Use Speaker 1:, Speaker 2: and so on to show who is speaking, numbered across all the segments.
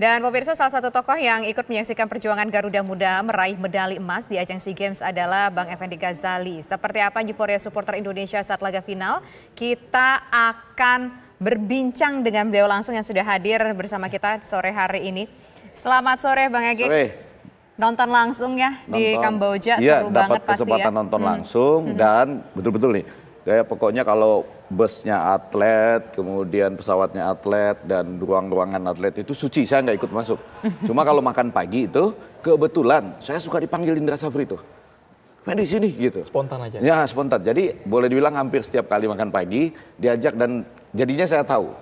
Speaker 1: Dan pemirsa salah satu tokoh yang ikut menyaksikan perjuangan Garuda Muda meraih medali emas di ajang SEA Games adalah Bang Effendi Ghazali. Seperti apa euforia supporter Indonesia saat laga final? Kita akan berbincang dengan beliau langsung yang sudah hadir bersama kita sore hari ini. Selamat sore Bang Egi. Sore. Nonton langsung ya nonton. di Kamboja, ya, seru dapat banget pasti ya. kesempatan nonton hmm.
Speaker 2: langsung hmm. dan betul-betul nih kayak pokoknya kalau busnya atlet, kemudian pesawatnya atlet dan ruang-ruangan atlet itu suci, saya nggak ikut masuk. Cuma kalau makan pagi itu kebetulan saya suka dipanggil Indra Safri itu. di sini gitu. Spontan aja. Ya spontan. Jadi boleh dibilang hampir setiap kali makan pagi diajak dan jadinya saya tahu.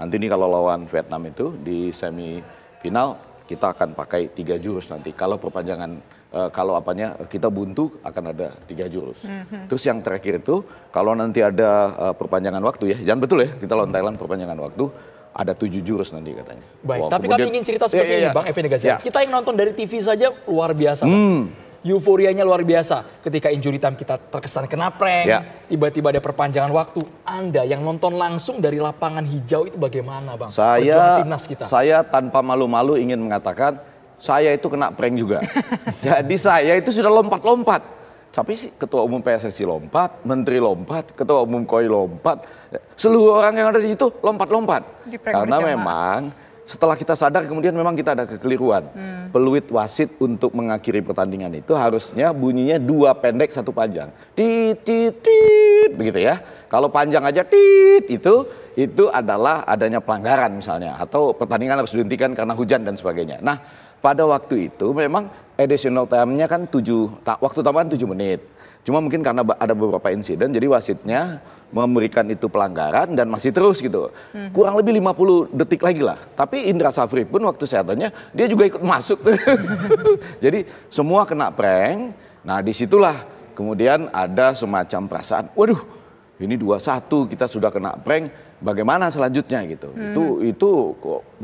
Speaker 2: Nanti ini kalau lawan Vietnam itu di semifinal kita akan pakai tiga jurus nanti. Kalau perpanjangan uh, kalau apanya eh, kita buntu akan ada tiga jurus. Mm-hmm. Terus yang terakhir itu kalau nanti ada uh, perpanjangan waktu ya, jangan betul ya kita lawan Thailand perpanjangan waktu ada tujuh jurus nanti katanya. Baik, Wah, tapi kemudian, kami ingin cerita iya, seperti ya, ya, ini iya. Bang
Speaker 3: Effendi Gazian. Ya. Kita yang nonton dari TV saja luar biasa. Hmm. Bang euforianya luar biasa. Ketika injury time kita terkesan kena prank, ya. tiba-tiba ada perpanjangan waktu. Anda yang nonton langsung dari lapangan hijau itu bagaimana Bang? Saya, timnas kita. saya
Speaker 2: tanpa malu-malu ingin mengatakan, saya itu kena prank juga. Jadi saya itu sudah lompat-lompat. Tapi sih ketua umum PSSI lompat, menteri lompat, ketua umum KOI lompat, seluruh orang yang ada di situ lompat-lompat. Karena berjamaah. memang setelah kita sadar kemudian memang kita ada kekeliruan. Hmm. Peluit wasit untuk mengakhiri pertandingan itu harusnya bunyinya dua pendek satu panjang. Tit tit tit begitu ya. Kalau panjang aja tit itu itu adalah adanya pelanggaran misalnya atau pertandingan harus dihentikan karena hujan dan sebagainya. Nah, pada waktu itu memang additional time-nya kan 7 waktu tambahan 7 menit. Cuma mungkin karena ada beberapa insiden, jadi wasitnya memberikan itu pelanggaran dan masih terus gitu. Hmm. Kurang lebih 50 detik lagi lah. Tapi Indra Safri pun waktu saya tanya, dia juga ikut masuk. jadi semua kena prank. Nah disitulah kemudian ada semacam perasaan, waduh ini dua satu kita sudah kena prank bagaimana selanjutnya gitu. Hmm. Itu itu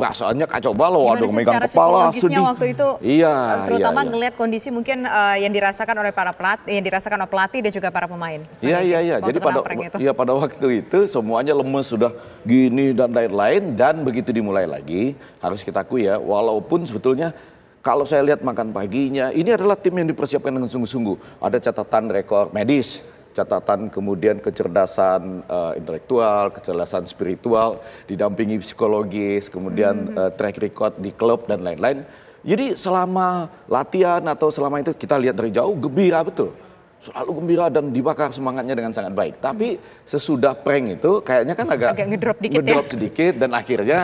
Speaker 2: perasaannya kacau balau, aduh megang kepala sedih. waktu itu iya, eh, terutama iya, iya. ngelihat
Speaker 1: kondisi mungkin uh, yang dirasakan oleh para pelatih, yang dirasakan oleh pelatih dan juga para pemain. Iya iya
Speaker 2: gitu, iya. Jadi pada iya pada waktu itu semuanya lemes sudah gini dan lain-lain dan begitu dimulai lagi harus kita akui ya walaupun sebetulnya kalau saya lihat makan paginya, ini adalah tim yang dipersiapkan dengan sungguh-sungguh. Ada catatan rekor medis, catatan kemudian kecerdasan uh, intelektual, kecerdasan spiritual, didampingi psikologis, kemudian hmm. uh, track record di klub dan lain-lain. Jadi selama latihan atau selama itu kita lihat dari jauh gembira betul. Selalu gembira dan dibakar semangatnya dengan sangat baik. Tapi sesudah prank itu kayaknya kan agak, agak ngedrop dikit ya. ngedrop ya. sedikit dan akhirnya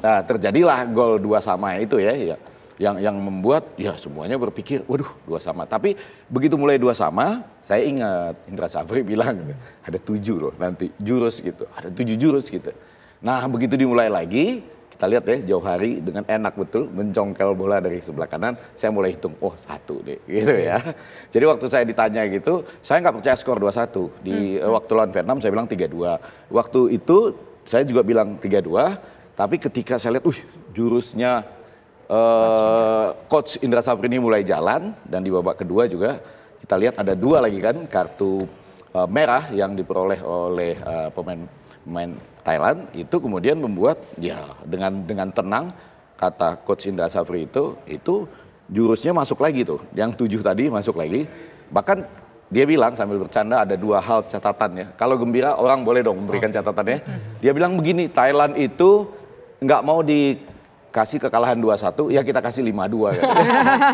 Speaker 2: nah, terjadilah gol dua sama itu ya. ya yang yang membuat ya semuanya berpikir waduh dua sama tapi begitu mulai dua sama saya ingat Indra Sabri bilang ada tujuh loh nanti jurus gitu ada tujuh jurus gitu nah begitu dimulai lagi kita lihat ya jauh hari dengan enak betul mencongkel bola dari sebelah kanan saya mulai hitung oh satu deh gitu ya jadi waktu saya ditanya gitu saya nggak percaya skor dua satu di hmm, hmm. waktu lawan Vietnam saya bilang tiga dua waktu itu saya juga bilang tiga dua tapi ketika saya lihat uh jurusnya uh, coach Indra eh, Sapri ini mulai jalan dan di babak kedua juga kita lihat ada dua lagi kan kartu uh, merah yang diperoleh oleh uh, pemain pemain Thailand itu kemudian membuat ya dengan dengan tenang kata coach Indra Sapri itu itu jurusnya masuk lagi tuh yang tujuh tadi masuk lagi bahkan dia bilang sambil bercanda ada dua hal catatannya kalau gembira orang boleh dong memberikan oh. catatannya dia bilang begini Thailand itu nggak mau di kasih kekalahan 2-1, ya kita kasih 5-2. Ya. Gitu.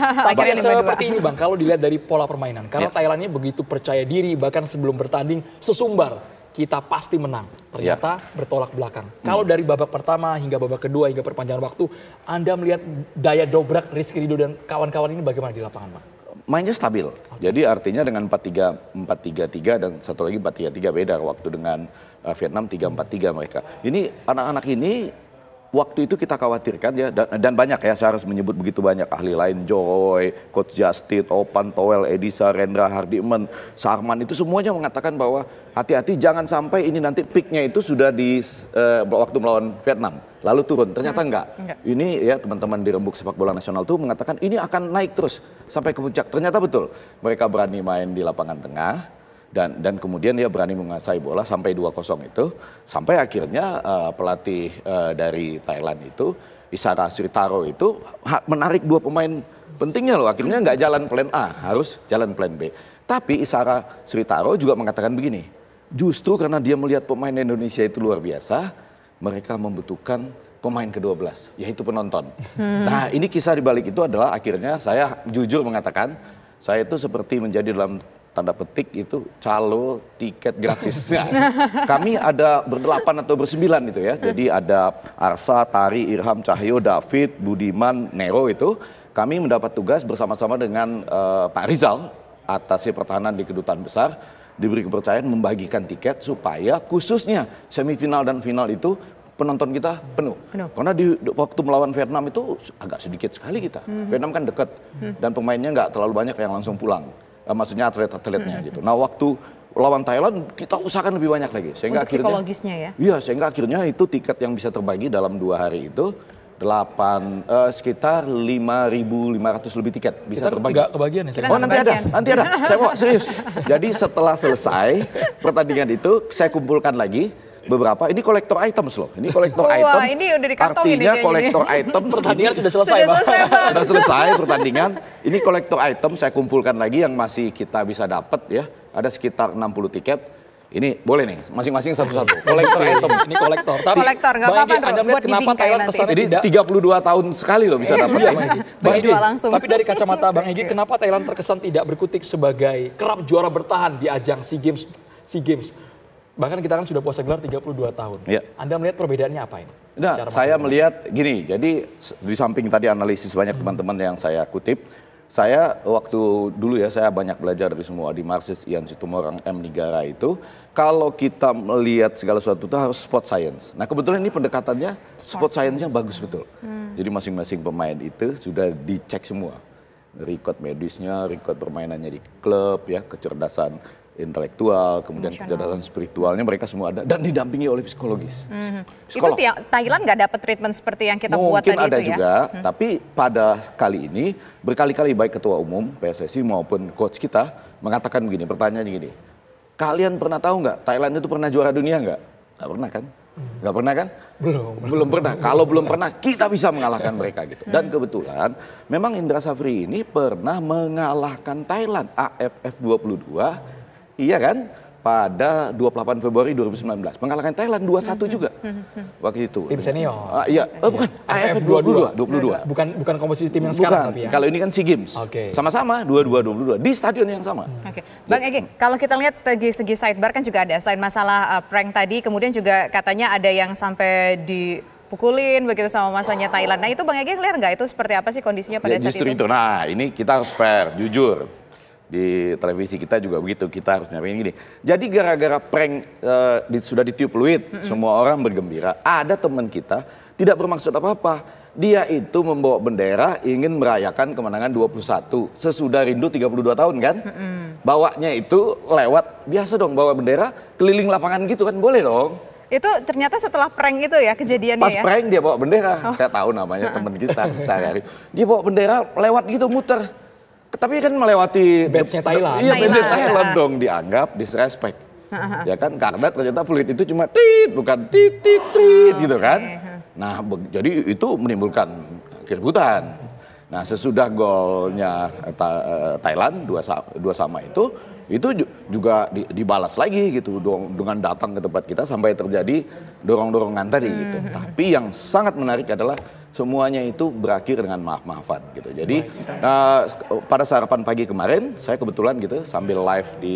Speaker 2: Akhirnya seperti ini Bang, kalau dilihat dari pola
Speaker 3: permainan. Karena yeah. Thailandnya begitu percaya diri, bahkan sebelum bertanding sesumbar. Kita pasti menang. Ternyata ya. bertolak belakang. Hmm. Kalau dari babak pertama hingga babak kedua, hingga perpanjangan waktu, Anda melihat daya dobrak Rizky Ridho dan kawan-kawan ini bagaimana di lapangan Bang?
Speaker 2: mainnya stabil. Jadi artinya dengan 4-3 4-3-3 dan satu lagi 4-3-3 beda waktu dengan eh, Vietnam 3-4-3 mereka. Ini anak-anak ini waktu itu kita khawatirkan ya dan, dan banyak ya saya harus menyebut begitu banyak ahli lain Joy, Coach Justin, Opan, Towel, Edisa, Rendra, Hardiman, Sarman itu semuanya mengatakan bahwa hati-hati jangan sampai ini nanti peaknya itu sudah di uh, waktu melawan Vietnam lalu turun ternyata hmm, enggak. enggak ini ya teman-teman di rembuk sepak bola nasional itu mengatakan ini akan naik terus sampai ke puncak ternyata betul mereka berani main di lapangan tengah dan dan kemudian dia berani menguasai bola sampai 2-0 itu sampai akhirnya uh, pelatih uh, dari Thailand itu Isara Sritaro itu menarik dua pemain pentingnya loh akhirnya nggak jalan plan A harus jalan plan B tapi Isara Sritaro juga mengatakan begini justru karena dia melihat pemain Indonesia itu luar biasa mereka membutuhkan pemain ke-12 yaitu penonton hmm. nah ini kisah dibalik itu adalah akhirnya saya jujur mengatakan saya itu seperti menjadi dalam tanda petik itu calo tiket gratis. kami ada berdelapan atau bersembilan itu ya. Jadi ada Arsa, Tari, Irham, Cahyo, David, Budiman, Nero itu. Kami mendapat tugas bersama-sama dengan uh, Pak Rizal, atasi pertahanan di kedutaan besar, diberi kepercayaan membagikan tiket supaya khususnya semifinal dan final itu penonton kita penuh. penuh. Karena di waktu melawan Vietnam itu agak sedikit sekali kita. Mm -hmm. Vietnam kan dekat mm -hmm. dan pemainnya nggak terlalu banyak yang langsung pulang. Eh, maksudnya atlet-atletnya hmm. gitu. Nah waktu lawan Thailand kita usahakan lebih banyak lagi sehingga Untuk akhirnya psikologisnya ya. Iya, sehingga akhirnya itu tiket yang bisa terbagi dalam dua hari itu delapan uh, sekitar ratus lebih tiket bisa kita terbagi. kebagian ya. Oh, nanti ada. Nanti ada. saya mau serius. Jadi setelah selesai pertandingan itu saya kumpulkan lagi beberapa ini kolektor item loh. Ini kolektor oh, item.
Speaker 1: ini udah Artinya kolektor item pertandingan sudah selesai, sudah selesai, bang. sudah selesai
Speaker 2: pertandingan. Ini kolektor item saya kumpulkan lagi yang masih kita bisa dapat ya. Ada sekitar 60 tiket. Ini boleh nih, masing-masing satu-satu. Kolektor iya, item. Ini kolektor. Tapi kolektor, nggak apa-apa. Anda melihat kenapa Thailand pesannya Jadi tidak... 32 tahun sekali loh bisa iya, dapat. Iya, Bang ya. Egi, tapi
Speaker 3: dari kacamata Bang Egi, kenapa Thailand terkesan tidak berkutik sebagai kerap juara bertahan di ajang SEA Games? SEA Games bahkan kita kan sudah puasa gelar 32 tahun. Ya. Anda melihat perbedaannya apa ini?
Speaker 2: Nah, saya melihat gini, jadi di samping tadi analisis banyak teman-teman hmm. yang saya kutip, saya waktu dulu ya saya banyak belajar dari semua di Marxis, Ian Situmorang, M. Nigara itu. Kalau kita melihat segala sesuatu itu harus spot science. Nah kebetulan ini pendekatannya spot, spot science yang bagus betul. Hmm. Jadi masing-masing pemain itu sudah dicek semua. Record medisnya, record permainannya di klub ya, kecerdasan intelektual, kemudian kecerdasan spiritualnya mereka semua ada dan didampingi oleh psikologis.
Speaker 1: Mm -hmm. Psikolog. Itu Thailand nggak dapat treatment seperti yang kita Mungkin buat tadi ada ya? juga,
Speaker 2: Hmm. tapi pada kali ini berkali-kali baik ketua umum PSSI maupun coach kita mengatakan begini, pertanyaannya gini, kalian pernah tahu nggak Thailand itu pernah juara dunia nggak? Nggak pernah kan? Nggak pernah kan? Belum. Belum pernah. Kalau belum pernah, kita bisa mengalahkan mereka gitu. Dan mhm. kebetulan memang Indra Safri ini pernah mengalahkan Thailand AFF 22 Iya kan? pada 28 Februari 2019 mengalahkan Thailand 21 hmm, hmm, juga hmm, waktu itu. Tim senior. Ah, iya, oh, bukan AFF 22 22. Bukan bukan komposisi tim yang bukan. sekarang tapi ya. Kalau ini kan SEA Games. sama Sama-sama 22 22 di stadion yang sama.
Speaker 1: Oke. Okay. Bang Ege, kalau kita lihat segi segi sidebar kan juga ada selain masalah uh, prank tadi kemudian juga katanya ada yang sampai di pukulin begitu sama masanya Thailand. Nah itu Bang Ege lihat nggak itu seperti apa sih kondisinya pada ya, saat itu? Justru itu.
Speaker 2: Nah ini kita harus fair, jujur di televisi kita juga begitu kita harus nyampein gini jadi gara-gara prank e, di, sudah ditiup luit mm -mm. semua orang bergembira ada teman kita tidak bermaksud apa-apa dia itu membawa bendera ingin merayakan kemenangan 21 sesudah rindu 32 tahun kan mm -mm. bawanya itu lewat biasa dong bawa bendera keliling lapangan gitu kan boleh dong
Speaker 1: itu ternyata setelah prank itu ya kejadiannya Pas ya? prank
Speaker 2: dia bawa bendera, oh. saya tahu namanya teman kita sehari-hari. Dia bawa bendera lewat gitu muter tapi kan melewati batchnya Thailand. Iya, batchnya Thailand. dong dianggap disrespect. ya kan karena ternyata fluid itu cuma tit bukan tit tit tit gitu oh, kan. Nah, jadi itu menimbulkan keributan. Nah, sesudah golnya eh, eh, Thailand dua sama, dua sama itu itu juga dibalas lagi gitu dengan datang ke tempat kita sampai terjadi dorong-dorongan tadi gitu. Hmm. Tapi yang sangat menarik adalah semuanya itu berakhir dengan maaf-maafan gitu. Jadi uh, pada sarapan pagi kemarin saya kebetulan gitu sambil live di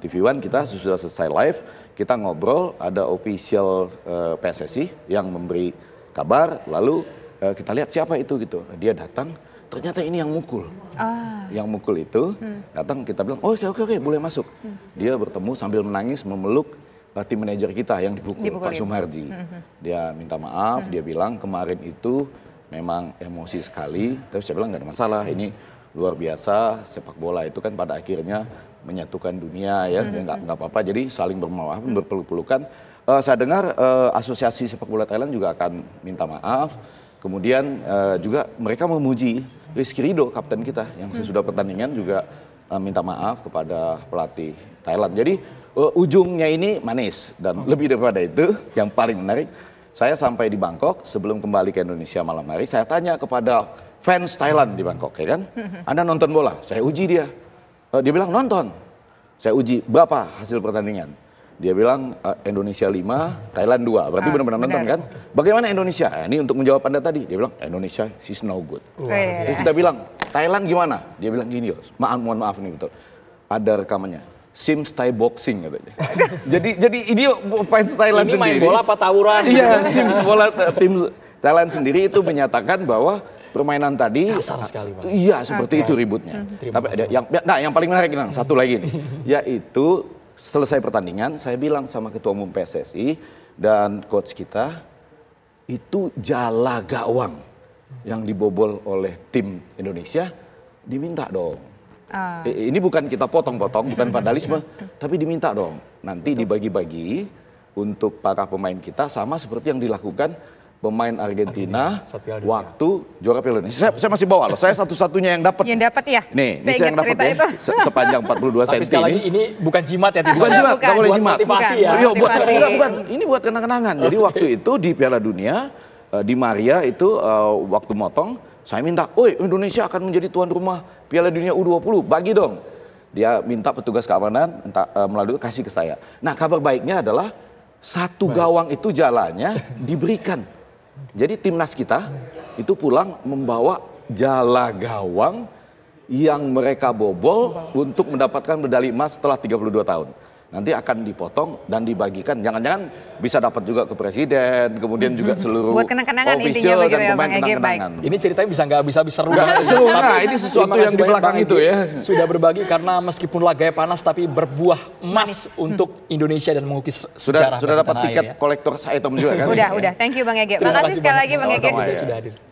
Speaker 2: TV One kita sudah selesai live kita ngobrol ada official uh, eh, PSSI yang memberi kabar lalu uh, kita lihat siapa itu gitu dia datang ternyata ini yang mukul ah. yang mukul itu hmm. datang kita bilang oh, oke oke oke boleh masuk hmm. dia bertemu sambil menangis memeluk uh, manajer kita yang dipukul, dipukul Pak Sumardi, hmm, hmm. Dia minta maaf, hmm. dia bilang kemarin itu memang emosi sekali, tapi saya bilang nggak ada masalah. Ini luar biasa sepak bola itu kan pada akhirnya menyatukan dunia ya, nggak mm-hmm. nggak apa-apa. Jadi saling bermaaf, mm-hmm. berpeluk-pelukan. Uh, saya dengar uh, asosiasi sepak bola Thailand juga akan minta maaf. Kemudian uh, juga mereka memuji Rizky Rido, kapten kita, yang sesudah pertandingan juga uh, minta maaf kepada pelatih Thailand. Jadi Eh, ujungnya ini manis dan hmm. lebih daripada itu yang paling menarik saya sampai di Bangkok sebelum kembali ke Indonesia malam hari saya tanya kepada fans Thailand di Bangkok ya kan hmm. Anda nonton bola saya uji dia uh, dia bilang nonton saya uji berapa hasil pertandingan dia bilang eh, Indonesia 5, Thailand 2. Berarti ah, benar-benar nonton kan? Bagaimana Indonesia? ini untuk menjawab Anda tadi. Dia bilang Indonesia she's no good.
Speaker 1: Wow. Terus kita bilang
Speaker 2: Thailand gimana? Dia bilang gini, loh. Maaf, mohon maaf nih betul. Ada rekamannya Sim Thai boxing katanya. jadi jadi ini fans Thailand ini sendiri. Ini main bola apa tawuran? Iya, Sims bola tim Thailand sendiri itu menyatakan bahwa permainan tadi kasar sekali Pak. Iya, seperti okay. itu ributnya. Hmm. Terima Tapi ada yang ya, nah yang paling menarik nih, satu lagi nih, yaitu selesai pertandingan saya bilang sama ketua umum PSSI dan coach kita itu jala gawang yang dibobol oleh tim Indonesia diminta dong Uh. Ini bukan kita potong-potong, bukan vandalisme, tapi diminta dong. Nanti dibagi-bagi untuk para pemain kita sama seperti yang dilakukan pemain Argentina, Argentina waktu juara Piala Dunia. Saya, saya masih bawa loh. Saya satu-satunya yang dapat. Yang dapat ya. Nih, saya, ini saya yang dapat ya. Itu. Se Sepanjang 42 cm. ini. lagi ini bukan jimat ya, Bukan jimat, enggak boleh jimat. Motivasi ya. Yo, iya, buat, bukan, Ini buat kenang-kenangan. Jadi okay. waktu itu di Piala Dunia eh, di Maria itu uh, waktu motong saya minta, "Oi, Indonesia akan menjadi tuan rumah Piala Dunia U20, bagi dong." Dia minta petugas keamanan entah, uh, melalui kasih ke saya. Nah, kabar baiknya adalah satu Baik. gawang itu jalannya diberikan. Jadi timnas kita itu pulang membawa jala gawang yang mereka bobol untuk mendapatkan medali emas setelah 32 tahun nanti akan dipotong dan dibagikan. Jangan-jangan bisa dapat juga ke presiden, kemudian juga seluruh Buat kenang-kenangan official dan ya, pemain kenang-kenangan. Ini ceritanya bisa nggak bisa habis seru. Gak seru, nah, nah ini sesuatu yang di belakang itu ya. Sudah berbagi karena
Speaker 3: meskipun laganya panas tapi berbuah emas untuk Indonesia dan mengukis sejarah. Sudah sudah dapat tiket ya. kolektor item juga kan? Udah, udah. Thank you Bang Ege. terima Makasih sekali lagi Bang Ege. Sudah hadir.